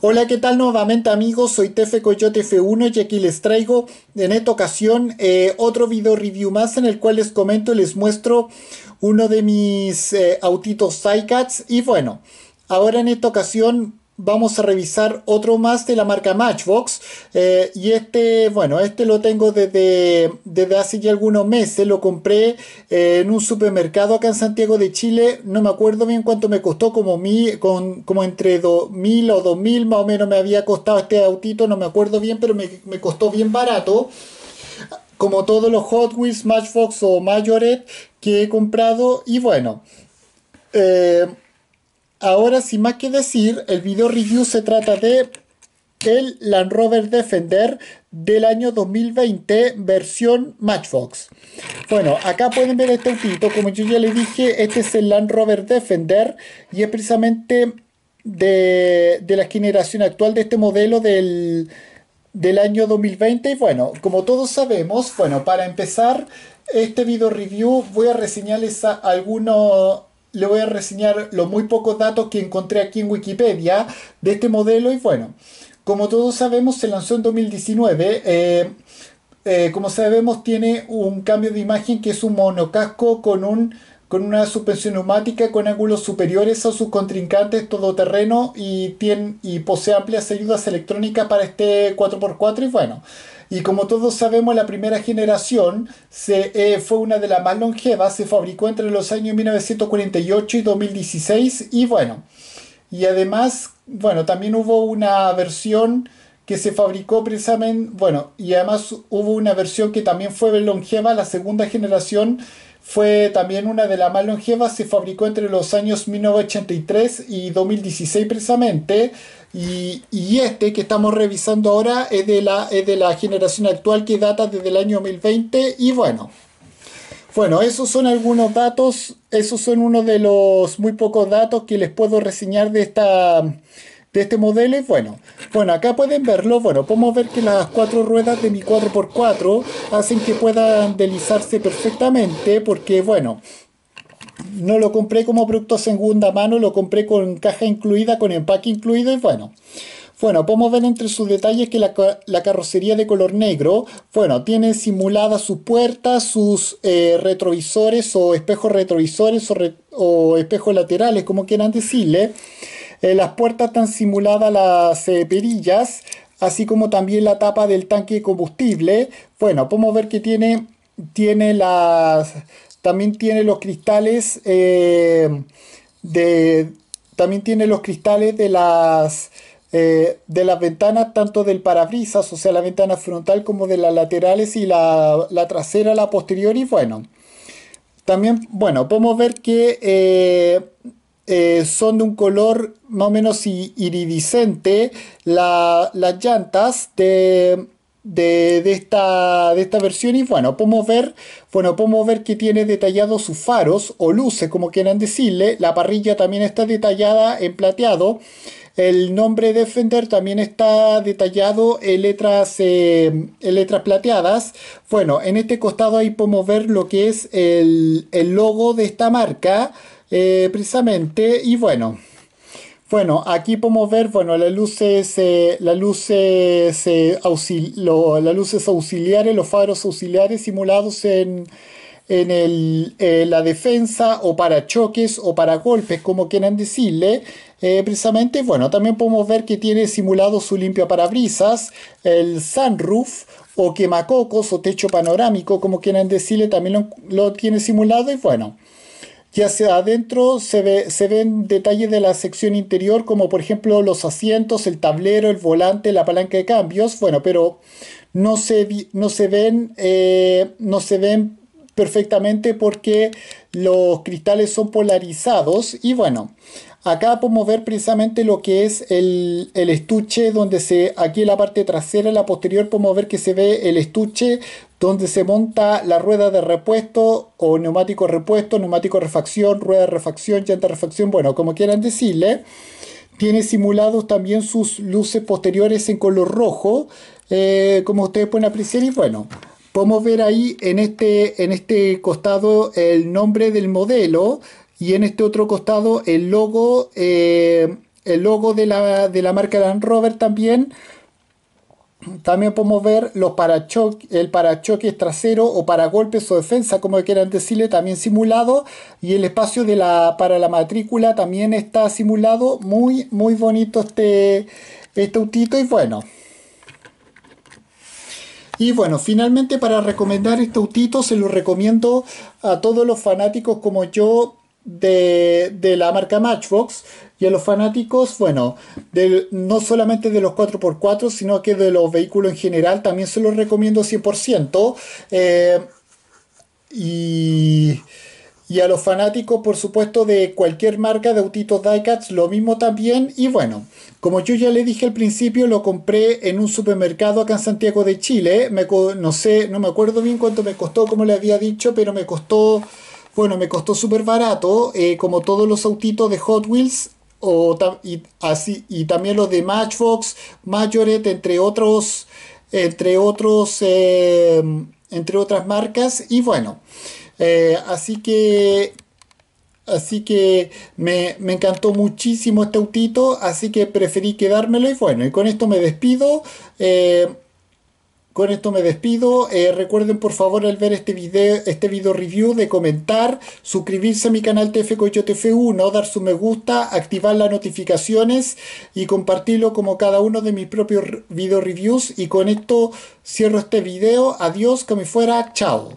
Hola, ¿qué tal nuevamente amigos? Soy Tefe F1 y aquí les traigo en esta ocasión eh, otro video review más en el cual les comento y les muestro uno de mis eh, autitos Cycats y bueno, ahora en esta ocasión vamos a revisar otro más de la marca Matchbox. Eh, y este, bueno, este lo tengo desde, hace ya algunos meses. Lo compré eh, en un supermercado acá en Santiago de Chile. No me acuerdo bien cuánto me costó, como, mi, con, como entre 2.000 o 2.000 más o menos me había costado este autito. No me acuerdo bien, pero me, me costó bien barato. Como todos los Hot Wheels, Matchbox o Majorette que he comprado. Y bueno. Eh, Ahora, sin más que decir, el video review se trata de el Land Rover Defender del año 2020 versión Matchbox. Bueno, acá pueden ver este autito, como yo ya le dije, este es el Land Rover Defender y es precisamente de, la generación actual de este modelo del, año 2020 y bueno, como todos sabemos, bueno, para empezar este video review voy a reseñarles a algunos le voy a reseñar los muy pocos datos que encontré aquí en Wikipedia de este modelo y bueno, como todos sabemos se lanzó en 2019. Eh, eh, como sabemos tiene un cambio de imagen que es un monocasco con un con una suspensión neumática con ángulos superiores a sus contrincantes todoterreno y, tiene, y posee amplias ayudas electrónicas para este 4x4 y bueno. Y como todos sabemos, la primera generación se, eh, fue una de las más longevas, se fabricó entre los años 1948 y 2016 y bueno. Y además, bueno, también hubo una versión que se fabricó precisamente, bueno, y además hubo una versión que también fue longeva, la segunda generación fue también una de las más longevas, se fabricó entre los años 1983 y 2016 precisamente, y, este que estamos revisando ahora es de, la, es de la generación actual que data desde el año 2020, y bueno. Bueno, esos son algunos datos, esos son uno de los muy pocos datos que les puedo reseñar de esta, de este modelo es bueno. Bueno, acá pueden verlo, bueno, podemos ver que las cuatro ruedas de mi 4x4 hacen que puedan deslizarse perfectamente porque, bueno, no lo compré como producto segunda mano, lo compré con caja incluida, con empaque incluido y bueno. Bueno, podemos ver entre sus detalles que la, carrocería de color negro, bueno, tiene simuladas sus puertas, sus eh, retrovisores o espejos retrovisores o, o espejos laterales, como quieran decirle. Eh, las puertas están simuladas las eh, perillas, así como también la tapa del tanque de combustible. Bueno, podemos ver que tiene, tiene las, también tiene los cristales eh, de, también tiene los cristales de las de las ventanas tanto del parabrisas, o sea, la ventana frontal como de las laterales y la, trasera, la posterior y bueno. También, bueno, podemos ver que eh, son de un color más o menos iridiscente las llantas de, esta, de esta versión y bueno podemos, ver, bueno, podemos ver que tiene detallados sus faros o luces como quieran decirle, la parrilla también está detallada en plateado. El nombre de también está detallado en letras, em, en letras plateadas. Bueno, en este costado ahí podemos ver lo que es el, el logo de esta marca. Eh, precisamente. Y bueno, bueno, aquí podemos ver, bueno, las luces, eh, las luces, eh, las luces auxiliares, los faros auxiliares simulados en, la defensa o para choques o para golpes, como quieran decirle. precisamente, bueno, también podemos ver que tiene simulado su limpia parabrisas, el sunroof o quemacocos o techo panorámico, como quieran decirle, también lo tiene simulado y bueno. Ya hacia adentro se, ve, se ven detalles de la sección interior como por ejemplo los asientos, el tablero, el volante, la palanca de cambios, bueno, pero no se, no se ven, eh, no se ven perfectamente porque los cristales son polarizados y bueno acá podemos ver precisamente lo que es el, estuche donde se aquí en la parte trasera la posterior podemos ver que se ve el estuche donde se monta la rueda de repuesto o neumático repuesto neumático refacción rueda de refacción llanta de refacción bueno como quieran decirle tiene simulados también sus luces posteriores en color rojo eh, como ustedes pueden apreciar y bueno Podemos ver ahí en este, en este costado el nombre del modelo y en este otro costado el logo, eh, el logo de, la, marca Land Rover también. También podemos ver los parachoques, el parachoques trasero o para golpes o defensa, como quieran decirle, también simulado. Y el espacio de la, para la matrícula también está simulado. Muy, muy bonito este, este autito. Y bueno, y bueno, finalmente para recomendar este autito se lo recomiendo a todos los fanáticos como yo de, la marca Matchbox y a los fanáticos, bueno, no solamente de los 4x4, sino que de los vehículos en general también se los recomiendo 100%. Eh, y y a los fanáticos, por supuesto, de cualquier marca de autitos diecats, lo mismo también. Y bueno, como yo ya le dije al principio, lo compré en un supermercado acá en Santiago de Chile. no sé, no me acuerdo bien cuánto me costó, como le había dicho, pero me costó, bueno, me costó súper barato, eh, como todos los autitos de Hot Wheels. O, y, así, y también los de Matchbox, Majoret, entre otros, entre otros, eh, entre otras marcas. Y bueno, eh, así que Así que me, encantó muchísimo este autito, así que preferí quedármelo y bueno, y con esto me despido. Eh, con esto me despido. Eh, recuerden por favor al ver este video, este video review de comentar, suscribirse a mi canal TF Coyote F1, dar su me gusta, activar las notificaciones y compartirlo como cada uno de mis propios video reviews. Y con esto cierro este video. Adiós, que me fuera. Chao.